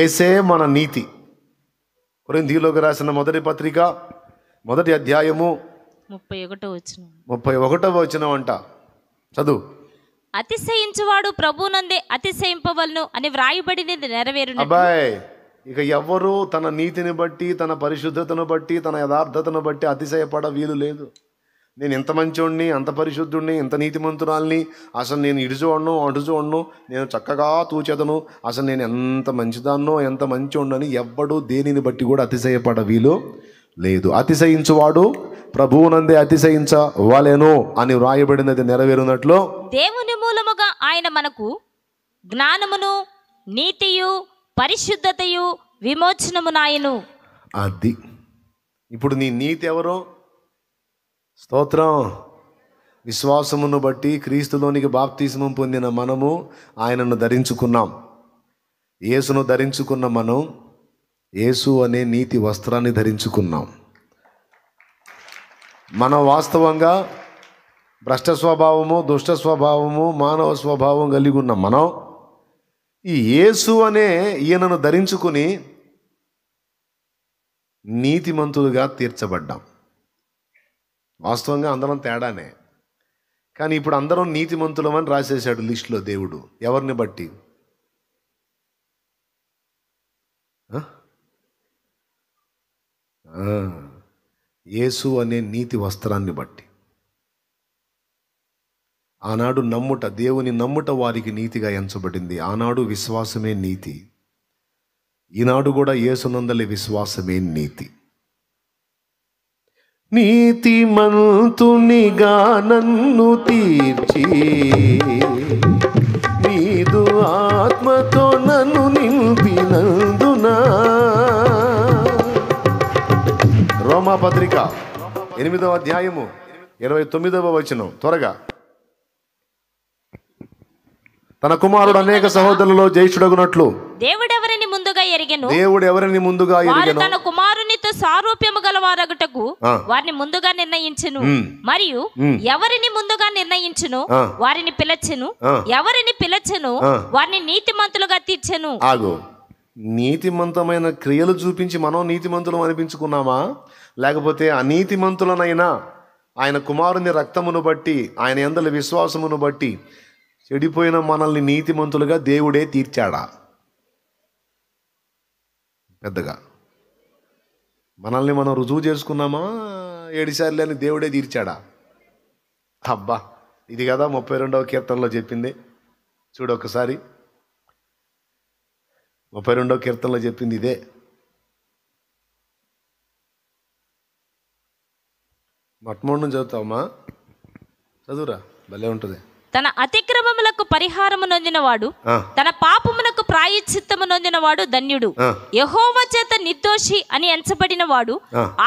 ఏసే మన నీతి కొరింతీలోకి రాసిన మొదటి పత్రిక మొదటి అధ్యాయము ముప్పై ఒకటో వచ్చిన ముప్పై ఒకటో వచ్చిన అంట చదువు అతిశయించువాడు ప్రభు నందే అతిశయింపవలను అని వ్రాయబడింది నెరవేరు అబ్బాయ్ ఇక ఎవరు తన నీతిని బట్టి తన పరిశుద్ధతను బట్టి తన యథార్థతను బట్టి అతిశయపడ వీలు లేదు నేను ఇంత మంచోడిని అంత పరిశుద్ధుడిని ఇంత నీతిమంతురాల్ని అసలు నేను ఇడుచోడను అడుచోడను నేను చక్కగా తూచెదను అసలు నేను ఎంత మంచిదాన్నో ఎంత మంచోడని ఎవ్వడు దేనిని బట్టి కూడా అతిశయపడ వీలు లేదు అతిశయించువాడు ప్రభువునందే అతిశయించవలేను అని వ్రాయబడినది నెరవేరునట్లు దేవుని మూలముగా ఆయన మనకు జ్ఞానమును నీతియు పరిశుద్ధతయు విమోచనమునాయను అది ఇప్పుడు నీ నీతి ఎవరో స్తోత్రం విశ్వాసమును బట్టి క్రీస్తులోనికి బాప్తీసము పొందిన మనము ఆయనను ధరించుకున్నాం యేసును ధరించుకున్న మనం యేసు అనే నీతి వస్త్రాన్ని ధరించుకున్నాం మనం వాస్తవంగా భ్రష్ట స్వభావము దుష్ట స్వభావము మానవ స్వభావం కలిగి ఉన్న మనం ఈ యేసు అనే ఈయనను ధరించుకుని నీతిమంతులుగా తీర్చబడ్డాం వాస్తవంగా అందరం తేడానే కానీ ఇప్పుడు అందరం నీతిమంతులమని రాసేశాడు లిస్టులో దేవుడు ఎవరిని బట్టి యేసు అనే నీతి వస్త్రాన్ని బట్టి ఆనాడు నమ్ముట దేవుని నమ్ముట వారికి నీతిగా ఎంచబడింది ఆనాడు విశ్వాసమే నీతి ఈనాడు కూడా ఏసునందలి విశ్వాసమే నీతి నీతి మంతునిగా నన్ను తీర్చి నీదు ఆత్మతో నన్ను నింపినందున రోమాపత్రిక ఎనిమిదవ అధ్యాయము ఇరవై తొమ్మిదవ వచనం త్వరగా తన కుమారుడు అనేక సహోదరులలో జయిచుడగునట్లు ముందుగా ఎరిగెను దేవుడు ఎవరిని ముందుగా ఎరిగెను తన కుమారునితో సారూప్యము గల వారగుటకు వారిని ముందుగా నిర్ణయించును మరియు ఎవరిని ముందుగా నిర్ణయించును వారిని పిలచెను ఎవరిని పిలచెను వారిని నీతిమంతులుగా తీర్చెను ఆగు నీతిమంతమైన క్రియలు చూపించి మనం నీతిమంతులం అనిపించుకున్నామా లేకపోతే అనీతిమంతులనైనా ఆయన కుమారుని రక్తమును బట్టి ఆయన ఎందల విశ్వాసమును బట్టి చెడిపోయిన మనల్ని నీతిమంతులుగా దేవుడే తీర్చాడా పెద్దగా మనల్ని మనం రుజువు చేసుకున్నామా ఏడుసార్లు అని దేవుడే తీర్చాడా అబ్బా ఇది కదా ముప్పై రెండవ కీర్తనలో చెప్పింది చూడు ఒకసారి ముప్పై రెండవ కీర్తనలో చెప్పింది ఇదే మొట్టమొదటి చదువుతావమ్మా చదువురా భలే ఉంటుంది తన అతిక్రమములకు పరిహారము నొందినవాడు తన పాపమునకు ప్రాయచిత్తము నొందినవాడు ధన్యుడు యహోవ చేత నిర్దోషి అని ఎంచబడిన వాడు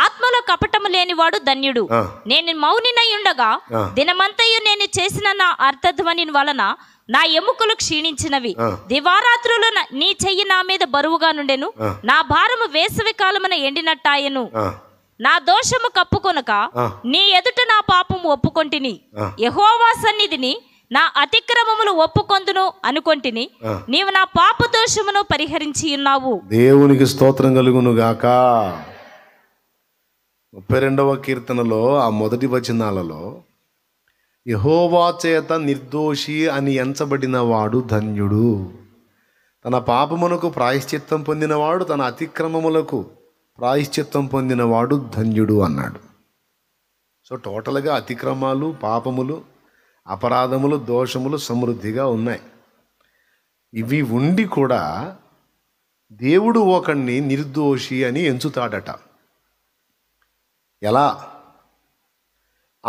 ఆత్మలో కపటము లేనివాడు ధన్యుడు నేను మౌనినై ఉండగా దినమంతయు నేను చేసిన నా అర్థధ్వని వలన నా ఎముకలు క్షీణించినవి దివారాత్రులు నీ చెయ్యి నా మీద బరువుగా నుండెను నా భారము వేసవి కాలమున ఎండినట్టాయను నా దోషము కప్పుకొనక నీ ఎదుట నా పాపము ఒప్పుకొంటిని యహోవా సన్నిధిని నా అతిక్రమములు ఒప్పుకొందును అనుకొంటిని నీవు నా పాప దోషమును పరిహరించి ఉన్నావు దేవునికి స్తోత్రం కలుగును గాక ముప్పై రెండవ కీర్తనలో ఆ మొదటి వచనాలలో యహోవా చేత నిర్దోషి అని ఎంచబడిన వాడు ధన్యుడు తన పాపమునకు ప్రాయశ్చిత్తం పొందినవాడు తన అతిక్రమములకు ప్రాయశ్చిత్తం పొందినవాడు ధన్యుడు అన్నాడు సో టోటల్గా అతిక్రమాలు పాపములు అపరాధములు దోషములు సమృద్ధిగా ఉన్నాయి ఇవి ఉండి కూడా దేవుడు ఒకణ్ణి నిర్దోషి అని ఎంచుతాడట ఎలా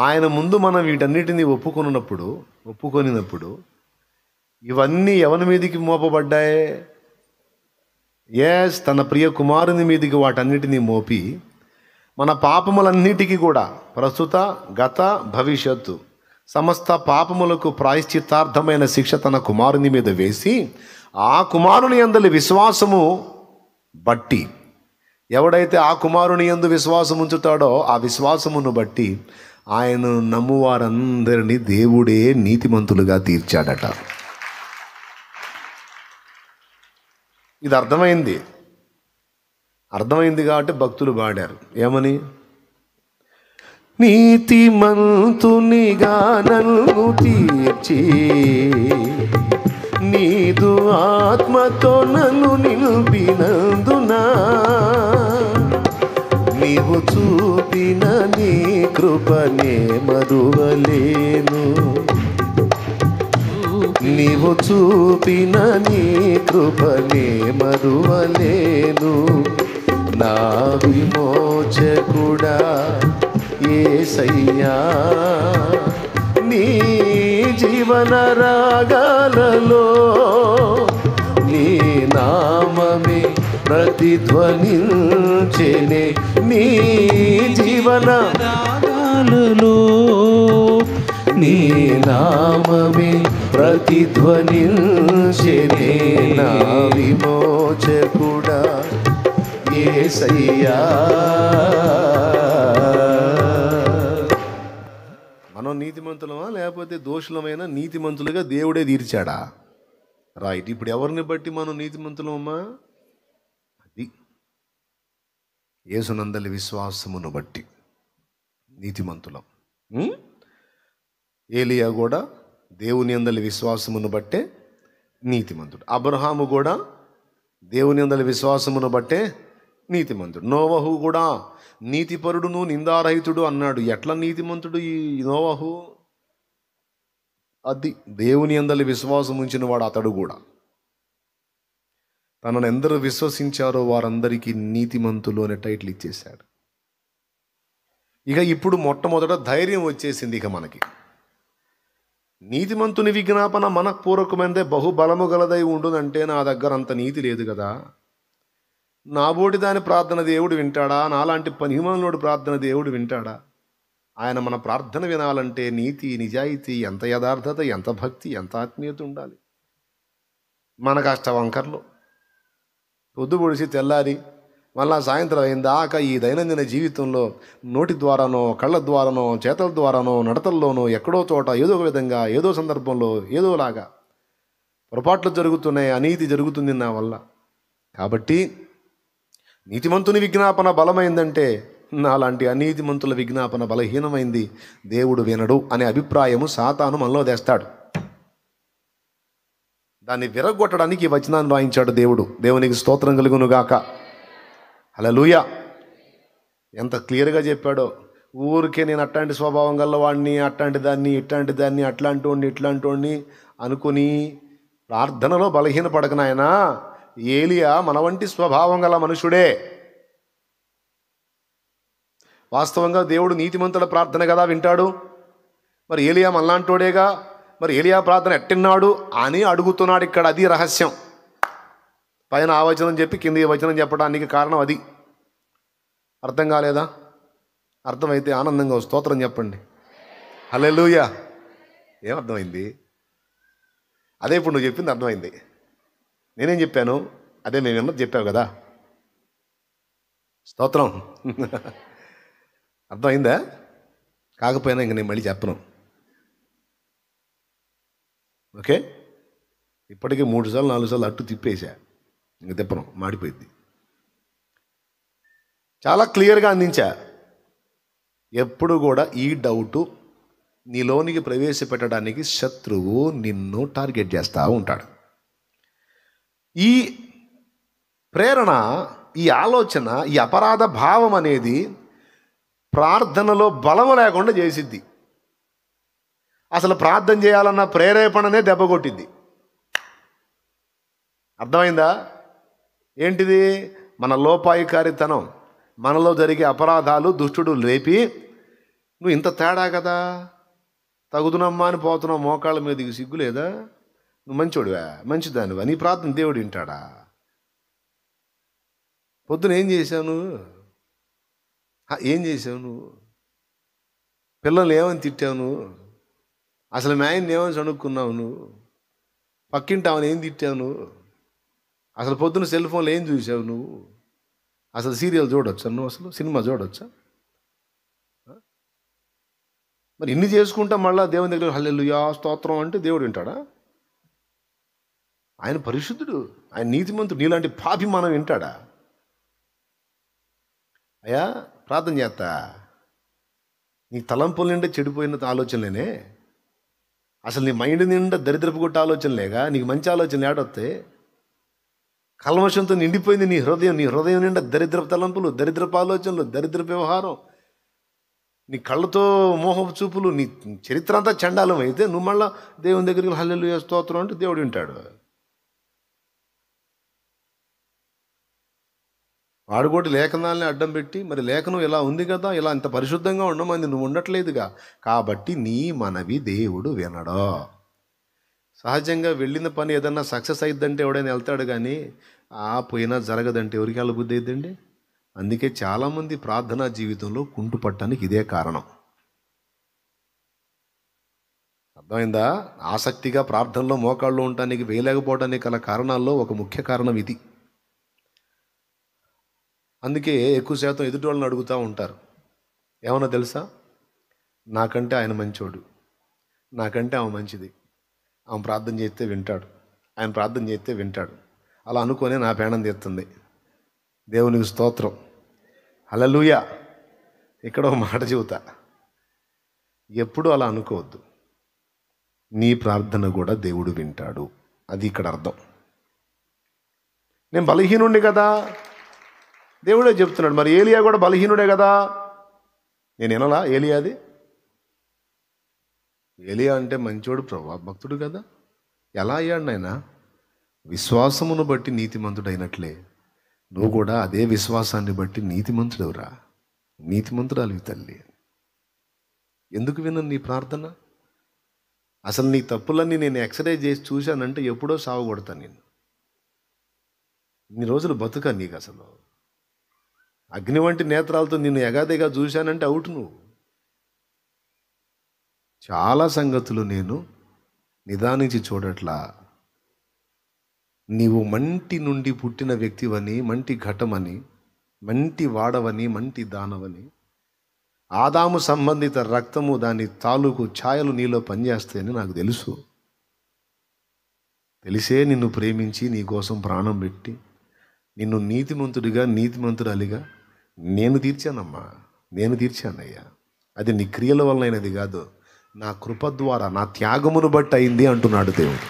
ఆయన ముందు మనం వీటన్నిటిని ఒప్పుకున్నప్పుడు ఒప్పుకొనినప్పుడు ఇవన్నీ ఎవరి మీదకి మోపబడ్డాయి ఎస్ తన ప్రియ కుమారుని మీదకి వాటన్నిటిని మోపి మన పాపములన్నిటికీ కూడా ప్రస్తుత గత భవిష్యత్తు సమస్త పాపములకు ప్రాయశ్చిత్తార్థమైన శిక్ష తన కుమారుని మీద వేసి ఆ కుమారుని అందరి విశ్వాసము బట్టి ఎవడైతే ఆ కుమారుని ఎందు విశ్వాసం ఉంచుతాడో ఆ విశ్వాసమును బట్టి ఆయన నమ్మువారందరినీ దేవుడే నీతిమంతులుగా తీర్చాడట ఇది అర్థమైంది అర్థమైంది కాబట్టి భక్తులు పాడారు ఏమని నీతిమంతునిగా నన్ను తీర్చి నీదు ఆత్మతో నన్ను నిలిపినందున నీవు చూపిన నీ కృపనే మరువలేను నీవు చూపిన నీ కృపనే మరువలేను నా కూడా ఏసయ్యా నీ జీవన రాగాలలో నీ నామమే ప్రతిధ్వనించెనే నీ జీవన రాగాలలో నీ నామమే ప్రతిధ్వనించెనే నా విమోచకుడా ఏసయ్యా మనం నీతిమంతులమా లేకపోతే దోషులమైన నీతిమంతులుగా దేవుడే తీర్చాడా రైట్ ఇప్పుడు ఎవరిని బట్టి మనం నీతిమంతులమ్మా అది ఏసునందలి విశ్వాసమును బట్టి నీతిమంతులం ఏలియా కూడా దేవుని అందలి విశ్వాసమును బట్టే నీతిమంతుడు అబ్రహాము కూడా దేవుని అందలి విశ్వాసమును బట్టే నీతిమంతుడు నోవహు కూడా నీతిపరుడును నిందారహితుడు అన్నాడు ఎట్లా నీతిమంతుడు ఈ నోవహు అది దేవుని అందరి విశ్వాసం ఉంచిన వాడు అతడు కూడా తనను ఎందరు విశ్వసించారో వారందరికీ నీతిమంతులు అనే టైటిల్ ఇచ్చేశాడు ఇక ఇప్పుడు మొట్టమొదట ధైర్యం వచ్చేసింది ఇక మనకి నీతిమంతుని విజ్ఞాపన మనపూర్వకమైనదే బహుబలము గలదై ఉండునంటే నా దగ్గర అంత నీతి లేదు కదా నాబోటి దాని ప్రార్థన దేవుడు వింటాడా నాలాంటి పనిమానుడు ప్రార్థన దేవుడు వింటాడా ఆయన మన ప్రార్థన వినాలంటే నీతి నిజాయితీ ఎంత యథార్థత ఎంత భక్తి ఎంత ఆత్మీయత ఉండాలి మన కష్ట వంకర్లు పొద్దు పొడిచి తెల్లారి మళ్ళా సాయంత్రం అయిందాక ఈ దైనందిన జీవితంలో నోటి ద్వారానో కళ్ళ ద్వారానో చేతల ద్వారానో నడతల్లోనో ఎక్కడో చోట ఏదో ఒక విధంగా ఏదో సందర్భంలో ఏదోలాగా పొరపాట్లు జరుగుతున్నాయి అనీతి జరుగుతుంది నా వల్ల కాబట్టి నీతిమంతుని విజ్ఞాపన బలమైందంటే నాలాంటి అనీతిమంతుల విజ్ఞాపన బలహీనమైంది దేవుడు వినడు అనే అభిప్రాయము సాతాను మనలో తెస్తాడు దాన్ని విరగొట్టడానికి ఈ వచనాన్ని రాయించాడు దేవుడు దేవునికి స్తోత్రం కలుగునుగాక అలా లూయ ఎంత క్లియర్గా చెప్పాడో ఊరికే నేను అట్లాంటి స్వభావం గల వాడిని అట్లాంటి దాన్ని ఇట్లాంటి దాన్ని అట్లాంటి వాడిని ఇట్లాంటి వాడిని అనుకుని ప్రార్థనలో బలహీనపడకనాయనా ఏలియా మన వంటి స్వభావం గల మనుషుడే వాస్తవంగా దేవుడు నీతిమంతుల ప్రార్థన కదా వింటాడు మరి ఏలియా మల్లాంటోడేగా మరి ఏలియా ప్రార్థన ఎట్టిన్నాడు అని అడుగుతున్నాడు ఇక్కడ అది రహస్యం పైన ఆ వచనం చెప్పి కింద ఈ వచనం చెప్పడానికి కారణం అది అర్థం కాలేదా అర్థమైతే ఆనందంగా స్తోత్రం చెప్పండి హలే లూయా ఏమర్థమైంది అదే ఇప్పుడు నువ్వు చెప్పింది అర్థమైంది నేనేం చెప్పాను అదే మేము విన్నది చెప్పావు కదా స్తోత్రం అర్థమైందా కాకపోయినా ఇంక నేను మళ్ళీ చెప్పను ఓకే ఇప్పటికే మూడు సార్లు నాలుగు సార్లు అట్టు తిప్పేశా ఇంక తిప్పను మాడిపోయింది చాలా క్లియర్గా అందించా ఎప్పుడు కూడా ఈ డౌటు నీలోనికి ప్రవేశపెట్టడానికి శత్రువు నిన్ను టార్గెట్ చేస్తూ ఉంటాడు ఈ ప్రేరణ ఈ ఆలోచన ఈ అపరాధ భావం అనేది ప్రార్థనలో బలము లేకుండా చేసిద్ది అసలు ప్రార్థన చేయాలన్న ప్రేరేపణనే దెబ్బకొట్టింది అర్థమైందా ఏంటిది మన లోపాయికారితనం మనలో జరిగే అపరాధాలు దుష్టుడు లేపి నువ్వు ఇంత తేడా కదా తగుదునమ్మా అని పోతున్నావు మోకాళ్ళ మీదకి సిగ్గు లేదా నువ్వు మంచోడివా మంచిదానివా నీ ప్రార్థన దేవుడు వింటాడా పొద్దున ఏం చేశావు నువ్వు ఏం చేసావు నువ్వు పిల్లల్ని ఏమని తిట్టావు నువ్వు అసలు మీ ఆయన్ని ఏమని చనుక్కున్నావు నువ్వు పక్కింటి ఏం తిట్టావు నువ్వు అసలు పొద్దున సెల్ ఫోన్లో ఏం చూసావు నువ్వు అసలు సీరియల్ చూడొచ్చా నువ్వు అసలు సినిమా చూడొచ్చా మరి ఇన్ని చేసుకుంటా మళ్ళీ దేవుని దగ్గర హల్లెల్లుయా స్తోత్రం అంటే దేవుడు వింటాడా ఆయన పరిశుద్ధుడు ఆయన నీతిమంతుడు నీలాంటి పాపి మనం వింటాడా అయ్యా ప్రార్థన చేస్తా నీ తలంపుల నిండా చెడిపోయిన ఆలోచనలేనే అసలు నీ మైండ్ నిండా దరిద్రపు కొట్టే ఆలోచనలేగా నీకు మంచి ఆలోచనలు ఏడొస్తే కల్మషంతో నిండిపోయింది నీ హృదయం నీ హృదయం నిండా దరిద్రపు తలంపులు దరిద్రపు ఆలోచనలు దరిద్ర వ్యవహారం నీ కళ్ళతో మోహపు చూపులు నీ చరిత్ర అంతా చండాలం అయితే నువ్వు మళ్ళీ దేవుని దగ్గరికి హల్లెలు స్తోత్రం అంటే దేవుడు వింటాడు వాడుకోటి లేఖనాలని అడ్డం పెట్టి మరి లేఖనం ఇలా ఉంది కదా ఇలా అంత పరిశుద్ధంగా ఉండమని నువ్వు ఉండట్లేదుగా కాబట్టి నీ మనవి దేవుడు వినడో సహజంగా వెళ్ళిన పని ఏదన్నా సక్సెస్ అయిద్దంటే ఎవడైనా వెళ్తాడు కానీ ఆ పోయినా జరగదంటే ఎవరికి బుద్ధి అయిద్దండి అందుకే చాలామంది ప్రార్థనా జీవితంలో కుంటుపట్టడానికి ఇదే కారణం అర్థమైందా ఆసక్తిగా ప్రార్థనలో మోకాళ్ళు ఉండటానికి వేయలేకపోవడానికి గల కారణాల్లో ఒక ముఖ్య కారణం ఇది అందుకే ఎక్కువ శాతం ఎదుటి వాళ్ళని అడుగుతూ ఉంటారు ఏమన్నా తెలుసా నాకంటే ఆయన మంచోడు నాకంటే ఆమె మంచిది ఆమె ప్రార్థన చేస్తే వింటాడు ఆయన ప్రార్థన చేస్తే వింటాడు అలా అనుకొని నా పేణం తీస్తుంది దేవునికి స్తోత్రం అలలుయ ఇక్కడ ఒక మాట చెబుతా ఎప్పుడు అలా అనుకోవద్దు నీ ప్రార్థన కూడా దేవుడు వింటాడు అది ఇక్కడ అర్థం నేను బలహీనుండి కదా దేవుడే చెప్తున్నాడు మరి ఏలియా కూడా బలహీనుడే కదా నేను వినలా ఏలియాది ఏలియా అంటే మంచోడు ప్రభా భక్తుడు కదా ఎలా అయ్యాడు నాయన విశ్వాసమును బట్టి నీతిమంతుడైనట్లే నువ్వు కూడా అదే విశ్వాసాన్ని బట్టి నీతిమంతుడవురా నీతిమంతుడాలి తల్లి ఎందుకు విన్నాను నీ ప్రార్థన అసలు నీ తప్పులన్నీ నేను ఎక్స్రే చేసి చూశానంటే ఎప్పుడో సావగొడతాను నేను ఇన్ని రోజులు బతుకా నీకు అసలు అగ్ని వంటి నేత్రాలతో నిన్ను ఎగాదిగా చూశానంటే అవుట్ నువ్వు చాలా సంగతులు నేను నిదానించి చూడట్లా నీవు మంటి నుండి పుట్టిన వ్యక్తివని మంటి ఘటమని మంటి వాడవని మంటి దానవని ఆదాము సంబంధిత రక్తము దాని తాలూకు ఛాయలు నీలో పనిచేస్తాయని నాకు తెలుసు తెలిసే నిన్ను ప్రేమించి నీ కోసం ప్రాణం పెట్టి నిన్ను నీతిమంతుడిగా నీతిమంతురాలిగా నేను తీర్చానమ్మా నేను తీర్చానయ్యా అది నీ క్రియల వల్లైనది కాదు నా కృప ద్వారా నా త్యాగమును బట్టి అయింది అంటున్నాడు దేవుడు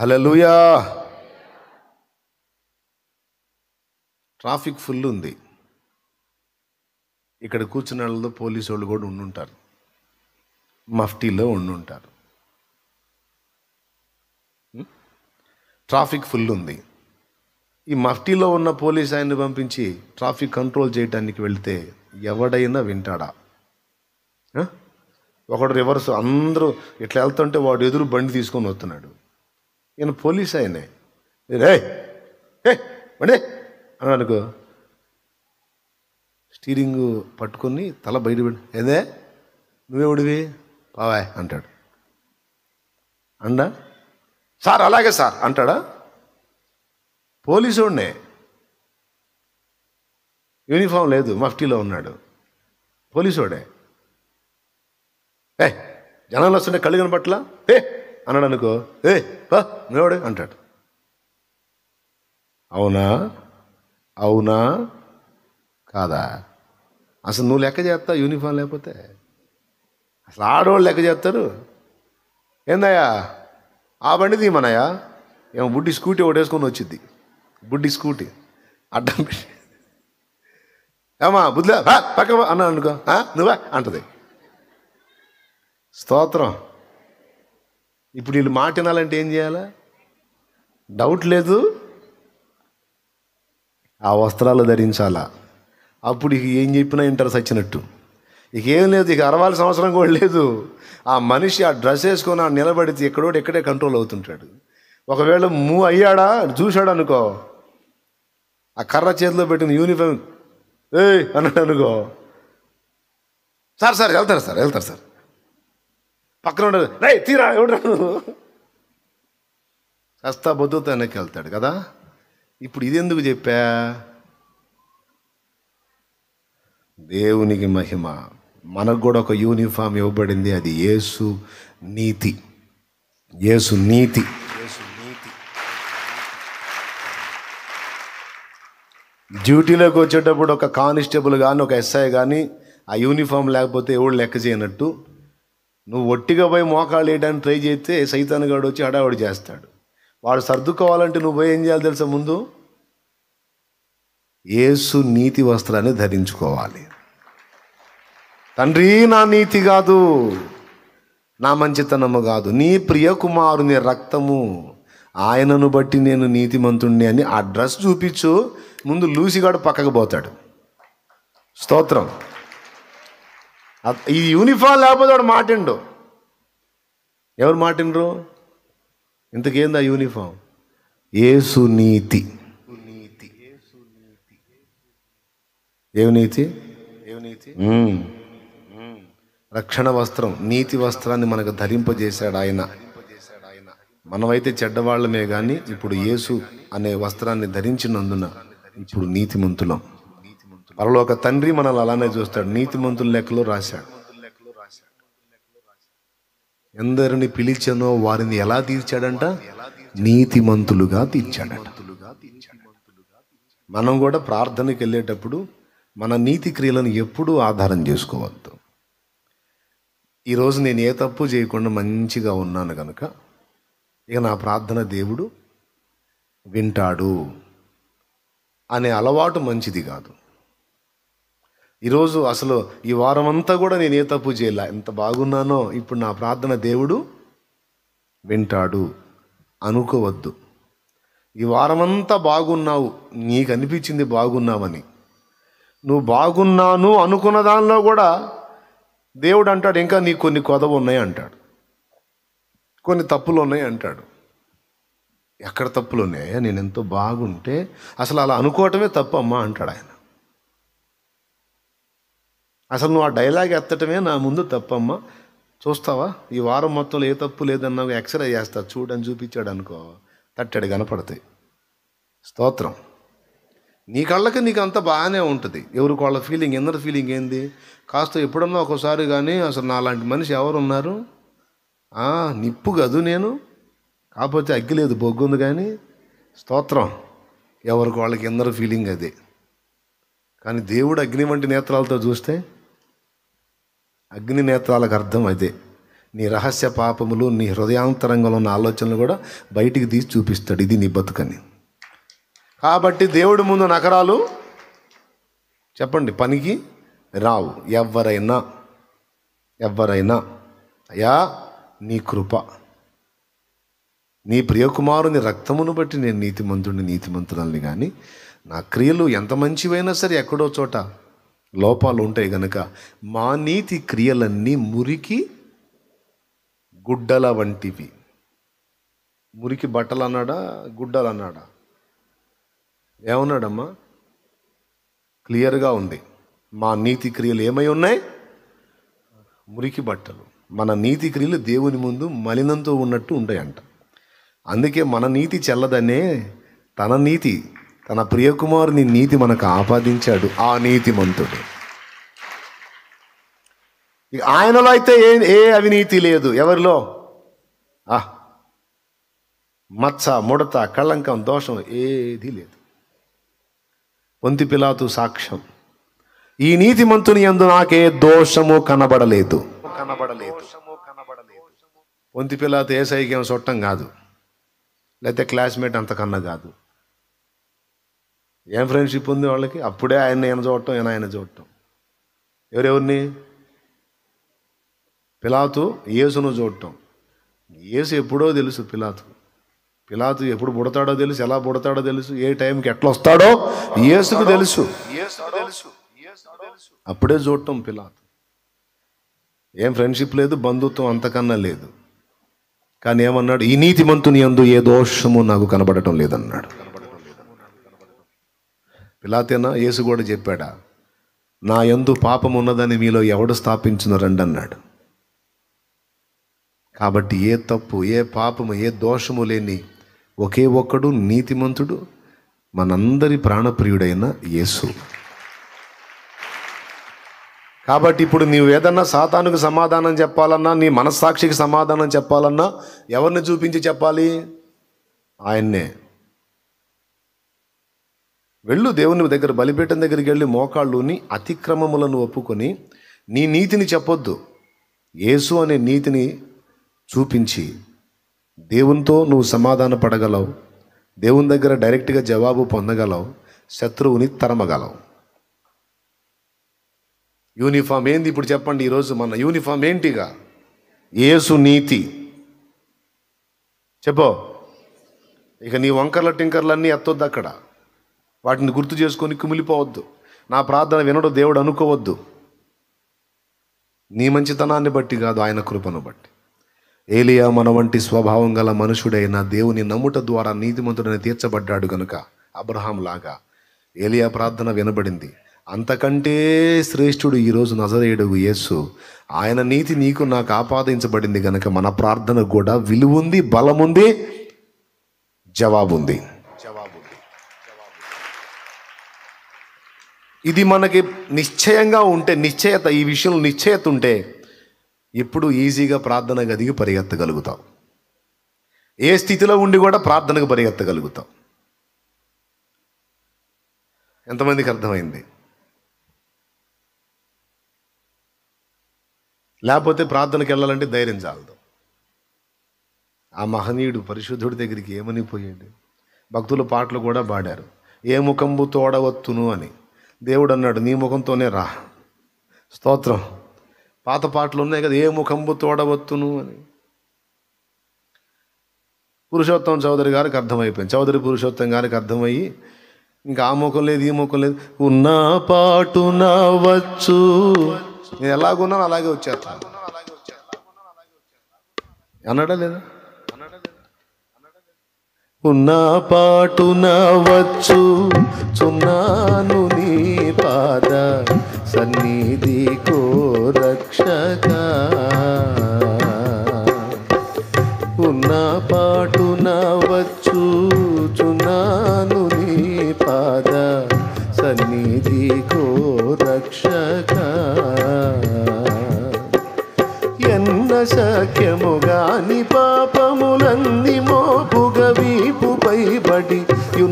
హలలుయా ట్రాఫిక్ ఫుల్ ఉంది ఇక్కడ కూర్చున్న వాళ్ళతో పోలీసు వాళ్ళు కూడా ఉండుంటారు మఫ్టీలో ఉండుంటారు ట్రాఫిక్ ఫుల్ ఉంది ఈ మఫ్టీలో ఉన్న పోలీస్ ఆయన్ని పంపించి ట్రాఫిక్ కంట్రోల్ చేయడానికి వెళితే ఎవడైనా వింటాడా ఒకడు రివర్స్ అందరూ ఇట్లా వెళ్తుంటే వాడు ఎదురు బండి తీసుకొని వస్తున్నాడు ఈయన పోలీస్ ఆయనే రే బండి అని అనుకో స్టీరింగ్ పట్టుకొని తల బయట పెట్టి ఏదే నువ్వేవుడివి పావాయ్ అంటాడు అండా సార్ అలాగే సార్ అంటాడా పోలీసు పోలీసుడినే యూనిఫామ్ లేదు మఫ్టీలో ఉన్నాడు పోలీసుడే ఏ జనాలు వస్తుంటే కళ్ళు కనపట్లా ఏ అన్నాడు అనుకో ఏ మేవాడు అంటాడు అవునా అవునా కాదా అసలు నువ్వు లెక్క చేస్తావు యూనిఫామ్ లేకపోతే అసలు ఆడవాళ్ళు లెక్క చేస్తారు ఏందయ్యా ఆ బండిది మనయా ఏమో బుడ్డి స్కూటీ ఒకటేసుకొని వచ్చింది బుడ్డి స్కూటీ అడ్డం ఏమా బుద్ధిలో పక్క అన్నాను అనుకో నువ్వా అంటది స్తోత్రం ఇప్పుడు వీళ్ళు మాటినాలంటే ఏం చేయాలా డౌట్ లేదు ఆ వస్త్రాలు ధరించాలా అప్పుడు ఇక ఏం చెప్పినా ఇంటర్ సచ్చినట్టు ఇక ఏం లేదు ఇక అరవాల్సిన అవసరం కూడా లేదు ఆ మనిషి ఆ డ్రెస్ వేసుకొని నిలబడితే ఎక్కడోటి ఎక్కడే కంట్రోల్ అవుతుంటాడు ఒకవేళ మూ అయ్యాడా చూశాడు అనుకో ఆ కర్ర చేతిలో పెట్టిన యూనిఫామ్ ఏ అన్నాడు అనుకో సార్ సార్ వెళ్తారు సార్ వెళ్తారు సార్ పక్కన ఉండదు రే తీరా ఎవడు కస్తా బొద్దుతో వెనక్కి వెళ్తాడు కదా ఇప్పుడు ఇది ఎందుకు చెప్పా దేవునికి మహిమ మనకు కూడా ఒక యూనిఫామ్ ఇవ్వబడింది అది ఏసు నీతి యేసు నీతి యేసు నీతి డ్యూటీలోకి వచ్చేటప్పుడు ఒక కానిస్టేబుల్ కానీ ఒక ఎస్ఐ కానీ ఆ యూనిఫామ్ లేకపోతే ఎవడు లెక్క చేయనట్టు నువ్వు ఒట్టిగా పోయి మోకాళ్ళు వేయడానికి ట్రై చేస్తే గారు వచ్చి హడావుడి చేస్తాడు వాడు సర్దుకోవాలంటే నువ్వు పోయి ఏం చేయాలి తెలుసా ముందు ఏసు నీతి వస్త్రాన్ని ధరించుకోవాలి తండ్రి నా నీతి కాదు నా మంచితనము కాదు నీ ప్రియ కుమారుని రక్తము ఆయనను బట్టి నేను నీతిమంతుణ్ణి అని ఆ డ్రెస్ చూపించు ముందు లూసిగాడు పక్కకు పోతాడు స్తోత్రం ఈ యూనిఫామ్ లేకపోతే వాడు మాటిండు ఎవరు మాటిండ్రు ఇంతకేందా యూనిఫామ్ ఏసు నీతి నీతి ఏమి నీతి రక్షణ వస్త్రం నీతి వస్త్రాన్ని మనకు ధరింపజేశాడు ఆయన మనమైతే చెడ్డవాళ్ళమే కానీ ఇప్పుడు ఏసు అనే వస్త్రాన్ని ధరించినందున ఇప్పుడు నీతిమంతులం ఒక తండ్రి మనల్ని అలానే చూస్తాడు నీతిమంతుల లెక్కలో రాశాడు ఎందరిని పిలిచానో వారిని ఎలా తీర్చాడంట నీతిమంతులుగా తీర్చాడట మనం కూడా ప్రార్థనకి వెళ్ళేటప్పుడు మన నీతి క్రియలను ఎప్పుడూ ఆధారం చేసుకోవద్దు ఈరోజు నేను ఏ తప్పు చేయకుండా మంచిగా ఉన్నాను కనుక ఇక నా ప్రార్థన దేవుడు వింటాడు అనే అలవాటు మంచిది కాదు ఈరోజు అసలు ఈ వారం అంతా కూడా నేను ఏ తప్పు చేయాల ఎంత బాగున్నానో ఇప్పుడు నా ప్రార్థన దేవుడు వింటాడు అనుకోవద్దు ఈ వారమంతా బాగున్నావు నీకు అనిపించింది బాగున్నావని నువ్వు బాగున్నాను అనుకున్న దానిలో కూడా దేవుడు అంటాడు ఇంకా నీకు కొన్ని కొదవు ఉన్నాయి అంటాడు కొన్ని తప్పులు ఉన్నాయి అంటాడు ఎక్కడ తప్పులు ఉన్నాయా నేను ఎంతో బాగుంటే అసలు అలా అనుకోవటమే తప్పమ్మా అంటాడు ఆయన అసలు నువ్వు ఆ డైలాగ్ ఎత్తటమే నా ముందు తప్పమ్మా చూస్తావా ఈ వారం మొత్తంలో ఏ తప్పు లేదన్నా ఎక్స్రే చేస్తా చూడని చూపించాడు అనుకో తట్టాడు కనపడతాయి స్తోత్రం నీ కళ్ళకి నీకు అంత బాగానే ఉంటుంది ఎవరికి వాళ్ళ ఫీలింగ్ ఎందరి ఫీలింగ్ ఏంది కాస్త ఎప్పుడన్నా ఒకసారి కానీ అసలు నాలాంటి మనిషి ఎవరున్నారు నిప్పు కదూ నేను కాకపోతే అగ్గి లేదు బొగ్గుంది కానీ స్తోత్రం ఎవరికి వాళ్ళకి ఎందరో ఫీలింగ్ అది కానీ దేవుడు అగ్ని వంటి నేత్రాలతో చూస్తే అగ్ని నేత్రాలకు అర్థం అదే నీ రహస్య పాపములు నీ హృదయాంతరంగంలో ఉన్న ఆలోచనలు కూడా బయటికి తీసి చూపిస్తాడు ఇది నీ బతుకని కాబట్టి దేవుడి ముందు నకరాలు చెప్పండి పనికి రావు ఎవరైనా ఎవరైనా అయా నీ కృప నీ ప్రియకుమారుని రక్తమును బట్టి నేను నీతిమంతుడిని నీతిమంతురాలని కానీ నా క్రియలు ఎంత మంచివైనా సరే ఎక్కడో చోట లోపాలు ఉంటాయి గనక మా నీతి క్రియలన్నీ మురికి గుడ్డల వంటివి మురికి బట్టలు అన్నాడా గుడ్డలు అన్నాడా ఏమన్నాడమ్మా క్లియర్గా ఉంది మా నీతి క్రియలు ఏమై ఉన్నాయి మురికి బట్టలు మన నీతి క్రియలు దేవుని ముందు మలినంతో ఉన్నట్టు ఉంటాయంట అందుకే మన నీతి చెల్లదనే తన నీతి తన ప్రియకుమారుని నీతి మనకు ఆపాదించాడు ఆ నీతి మంతుడు ఆయనలో అయితే ఏ ఏ అవినీతి లేదు ఎవరిలో ఆ మచ్చ ముడత కళంకం దోషం ఏది లేదు వంతి పిలాతు సాక్ష్యం ఈ నీతి మంతుని ఎందు నాకే దోషము కనబడలేదు కనబడలేదు వంతి పిలాతు ఏసైకి సొట్టం కాదు లేకపోతే క్లాస్మేట్ అంతకన్నా కాదు ఏం ఫ్రెండ్షిప్ ఉంది వాళ్ళకి అప్పుడే ఆయన ఈయన చూడటం ఈయన ఆయన చూడటం ఎవరెవరిని పిలాతు యేసును చూడటం యేసు ఎప్పుడో తెలుసు పిలాతు పిలాతు ఎప్పుడు పుడతాడో తెలుసు ఎలా పుడతాడో తెలుసు ఏ టైంకి ఎట్లా వస్తాడో ఏసుకు తెలుసు అప్పుడే చూడటం పిలాతు ఏం ఫ్రెండ్షిప్ లేదు బంధుత్వం అంతకన్నా లేదు కానీ ఏమన్నాడు ఈ నీతిమంతుని అందు ఏ దోషము నాకు కనబడటం లేదన్నాడు పిలాతేనా యేసు కూడా చెప్పాడా నా ఎందు పాపం ఉన్నదని మీలో ఎవడు స్థాపించిన రండి అన్నాడు కాబట్టి ఏ తప్పు ఏ పాపము ఏ దోషము లేని ఒకే ఒక్కడు నీతిమంతుడు మనందరి ప్రాణప్రియుడైన యేసు కాబట్టి ఇప్పుడు నీవు ఏదన్నా సాతానుకు సమాధానం చెప్పాలన్నా నీ మనస్సాక్షికి సమాధానం చెప్పాలన్నా ఎవరిని చూపించి చెప్పాలి ఆయన్నే వెళ్ళు దేవుని దగ్గర బలిపీఠం దగ్గరికి వెళ్ళి మోకాళ్ళుని అతిక్రమములను ఒప్పుకొని నీ నీతిని చెప్పొద్దు యేసు అనే నీతిని చూపించి దేవునితో నువ్వు సమాధాన పడగలవు దేవుని దగ్గర డైరెక్ట్గా జవాబు పొందగలవు శత్రువుని తరమగలవు యూనిఫామ్ ఏంది ఇప్పుడు చెప్పండి ఈరోజు మన యూనిఫామ్ ఏంటిగా ఏసు నీతి చెప్పో ఇక నీ వంకర్ల టింకర్లు అన్నీ ఎత్తొద్దు అక్కడ వాటిని గుర్తు చేసుకొని కుమిలిపోవద్దు నా ప్రార్థన వినడు దేవుడు అనుకోవద్దు నీ మంచితనాన్ని బట్టి కాదు ఆయన కృపను బట్టి ఏలియా మన వంటి స్వభావం గల మనుషుడైన దేవుని నమ్ముట ద్వారా నీతిమంతుడని తీర్చబడ్డాడు గనుక అబ్రహాం లాగా ఏలియా ప్రార్థన వినబడింది అంతకంటే శ్రేష్ఠుడు ఈరోజు నజరేయుడు యేసు ఆయన నీతి నీకు నాకు ఆపాదించబడింది కనుక మన ప్రార్థనకు కూడా విలువుంది బలముంది జవాబుంది ఉంది ఇది మనకి నిశ్చయంగా ఉంటే నిశ్చయత ఈ విషయంలో నిశ్చయత ఉంటే ఎప్పుడు ఈజీగా ప్రార్థన గదికి పరిగెత్తగలుగుతాం ఏ స్థితిలో ఉండి కూడా ప్రార్థనకు పరిగెత్తగలుగుతాం ఎంతమందికి అర్థమైంది లేకపోతే ప్రార్థనకి వెళ్ళాలంటే ధైర్యం చాలదు ఆ మహనీయుడు పరిశుద్ధుడి దగ్గరికి ఏమని పోయాడు భక్తుల పాటలు కూడా పాడారు ఏ ముఖంబు తోడవత్తును అని దేవుడు అన్నాడు నీ ముఖంతోనే రా స్తోత్రం పాత పాటలు ఉన్నాయి కదా ఏ ముఖంబు తోడవత్తును అని పురుషోత్తం చౌదరి గారికి అర్థమైపోయింది చౌదరి పురుషోత్తం గారికి అర్థమయ్యి ఇంకా ఆ ముఖం లేదు ఈ ముఖం లేదు ఉన్న పాటు నవచ్చు నేను ఎలాగున్నాను అలాగే వచ్చేస్తాను అన్నాడా లేదా ఉన్న పాటు వచ్చు చున్నాను నీ పాద సన్నిధి కో రక్షక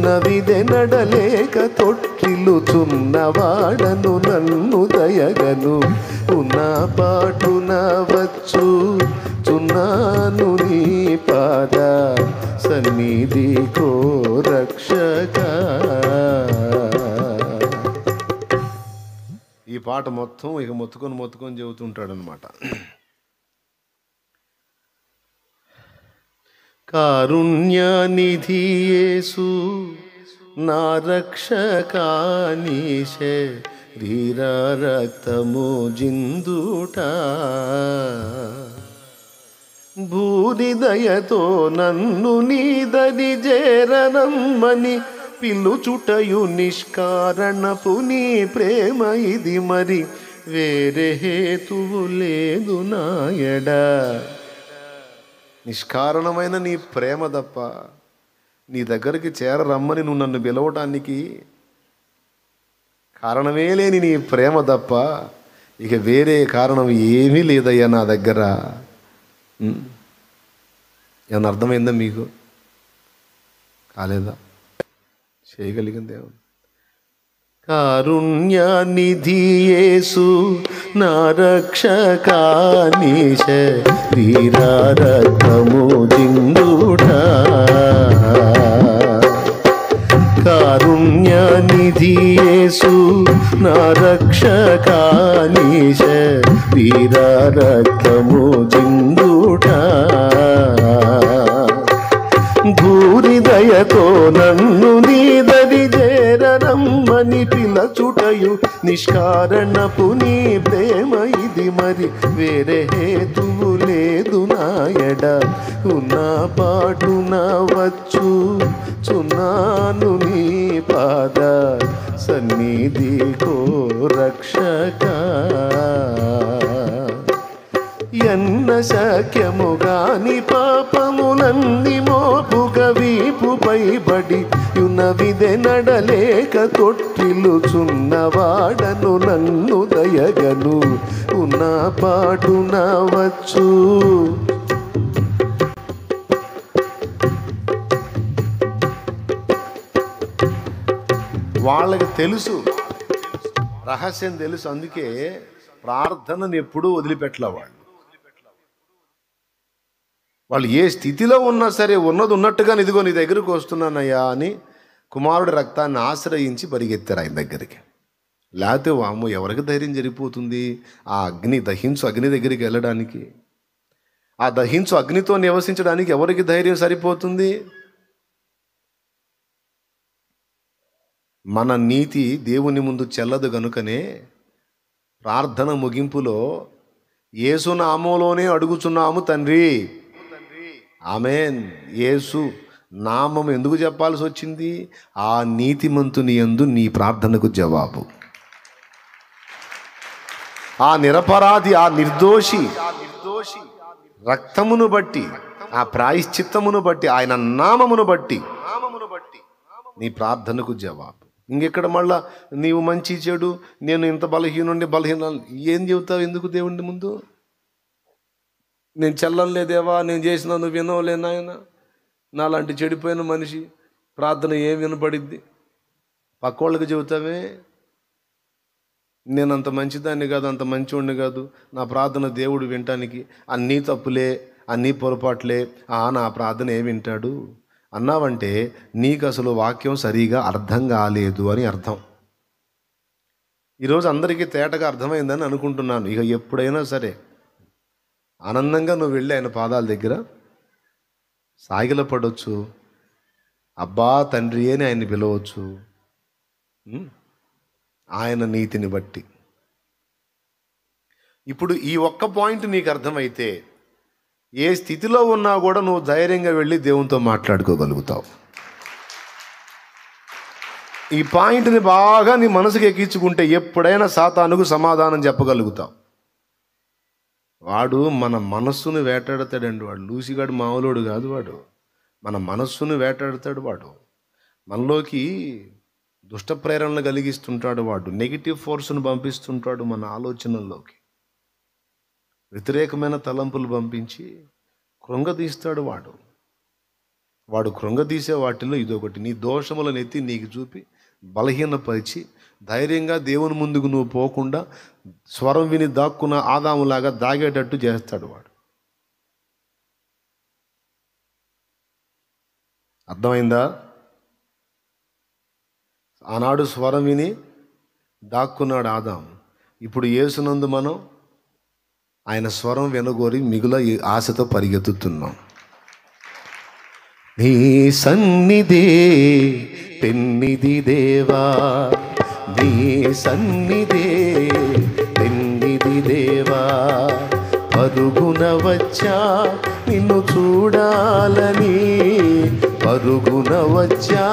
నవిదే నడలేక తొట్టిల్లుతున్నవాడను నన్ను దయగను నా పాటు నవచ్చు చున్నాను నీ పాద సన్నిధి కో రక్షక ఈ పాట మొత్తం ఇక మొత్తుకొని మొత్తుకొని చెబుతుంటాడనమాట యేసు నా రక్షకానిషే ధీర రక్తము జిందుట భూరి దయతో నన్ను నీదని చేరనమ్మని పిలుచుటయు నిష్కారణపు నీ ప్రేమ ఇది మరి వేరే హేతువు లేదు నాయడా నిష్కారణమైన నీ ప్రేమ తప్ప నీ దగ్గరికి చేరరమ్మని నువ్వు నన్ను పిలవటానికి కారణమే లేని నీ ప్రేమ తప్ప ఇక వేరే కారణం ఏమీ లేదయ్యా నా దగ్గర ఏమన్నా అర్థమైందా మీకు కాలేదా చేయగలిగిందేమో కారుణ్యనిధియేసు నా రక్షకానీశ వీరారక్తము దింగుడా కారుణ్యనిధియేసు నా రక్షకానీశ వీరారక్తము దింగుడా భూరిదయతో నన్ను నిత్యయు నిష్కారణపు నీ ప్రేమ ఇది మరి వేరే హేతువు లేదు నాయడ ఉన్న పాటున వచ్చు చున్నాను నీ పాద సన్నిధి కో రక్షక ఎన్న సఖ్యముగాని పాపములన్ని మోపుగ పైబడి బడి యునవిదె నడలేక చున్నవాడను నన్ను దయగను ఉన్న పాటున వచ్చు వాళ్ళకి తెలుసు రహస్యం తెలుసు అందుకే ప్రార్థనను ఎప్పుడూ వదిలిపెట్టలే వాళ్ళు వాళ్ళు ఏ స్థితిలో ఉన్నా సరే ఉన్నది ఉన్నట్టుగా ఇదిగో నీ దగ్గరకు వస్తున్నానయ్యా అని కుమారుడి రక్తాన్ని ఆశ్రయించి పరిగెత్తారు ఆయన దగ్గరికి లేకపోతే వాము ఎవరికి ధైర్యం జరిగిపోతుంది ఆ అగ్ని దహించు అగ్ని దగ్గరికి వెళ్ళడానికి ఆ దహించు అగ్నితో నివసించడానికి ఎవరికి ధైర్యం సరిపోతుంది మన నీతి దేవుని ముందు చెల్లదు గనుకనే ప్రార్థన ముగింపులో ఏసునామంలోనే అడుగుచున్నాము తండ్రి ఆమెన్ యేసు నామం ఎందుకు చెప్పాల్సి వచ్చింది ఆ నీతిమంతుని ఎందు నీ ప్రార్థనకు జవాబు ఆ నిరపరాధి ఆ నిర్దోషి రక్తమును బట్టి ఆ ప్రాయశ్చిత్తమును బట్టి ఆయన నామమును బట్టి నామమును బట్టి నీ ప్రార్థనకు జవాబు ఇంకెక్కడ మళ్ళా నీవు మంచి చెడు నేను ఇంత బలహీనుండి బలహీన ఏం చెబుతావు ఎందుకు దేవుడి ముందు నేను చెల్లం లేదేవా నేను చేసిన నువ్వు వినవలే నాయన నాలాంటి చెడిపోయిన మనిషి ప్రార్థన ఏం వినపడిద్ది పక్కోళ్ళకి చెబుతావే నేను అంత మంచిదాన్ని కాదు అంత మంచివాడిని కాదు నా ప్రార్థన దేవుడు వినటానికి అన్నీ తప్పులే అన్నీ పొరపాట్లే ఆ నా ప్రార్థన ఏ వింటాడు అన్నావంటే నీకు అసలు వాక్యం సరిగా అర్థం కాలేదు అని అర్థం ఈరోజు అందరికీ తేటగా అర్థమైందని అనుకుంటున్నాను ఇక ఎప్పుడైనా సరే ఆనందంగా నువ్వు వెళ్ళి ఆయన పాదాల దగ్గర సాగిల పడవచ్చు అబ్బా తండ్రి అని ఆయన పిలవచ్చు ఆయన నీతిని బట్టి ఇప్పుడు ఈ ఒక్క పాయింట్ నీకు అర్థమైతే ఏ స్థితిలో ఉన్నా కూడా నువ్వు ధైర్యంగా వెళ్ళి దేవునితో మాట్లాడుకోగలుగుతావు ఈ పాయింట్ని బాగా నీ మనసుకు ఎక్కించుకుంటే ఎప్పుడైనా సాతానుకు సమాధానం చెప్పగలుగుతావు వాడు మన మనస్సును వేటాడతాడండి వాడు లూసిగాడు మామూలుడు కాదు వాడు మన మనస్సును వేటాడతాడు వాడు మనలోకి దుష్ట ప్రేరణ కలిగిస్తుంటాడు వాడు నెగిటివ్ ఫోర్స్ను పంపిస్తుంటాడు మన ఆలోచనల్లోకి వ్యతిరేకమైన తలంపులు పంపించి కృంగదీస్తాడు వాడు వాడు కృంగదీసే వాటిలో ఇదొకటి నీ దోషములనెత్తి నీకు చూపి బలహీనపరిచి ధైర్యంగా దేవుని ముందుకు నువ్వు పోకుండా స్వరం విని దాక్కున్న ఆదాములాగా దాగేటట్టు చేస్తాడు వాడు అర్థమైందా ఆనాడు స్వరం విని దాక్కున్నాడు ఆదాము ఇప్పుడు ఏసునందు మనం ఆయన స్వరం వెనుగోరి మిగుల ఆశతో పరిగెత్తుతున్నాం నీ సన్నిధి పెన్నిధి దేవా నీ సన్నిధే నిన్నిది దేవా పరుగున వచ్చా నిన్ను చూడాలని పరుగున వచ్చా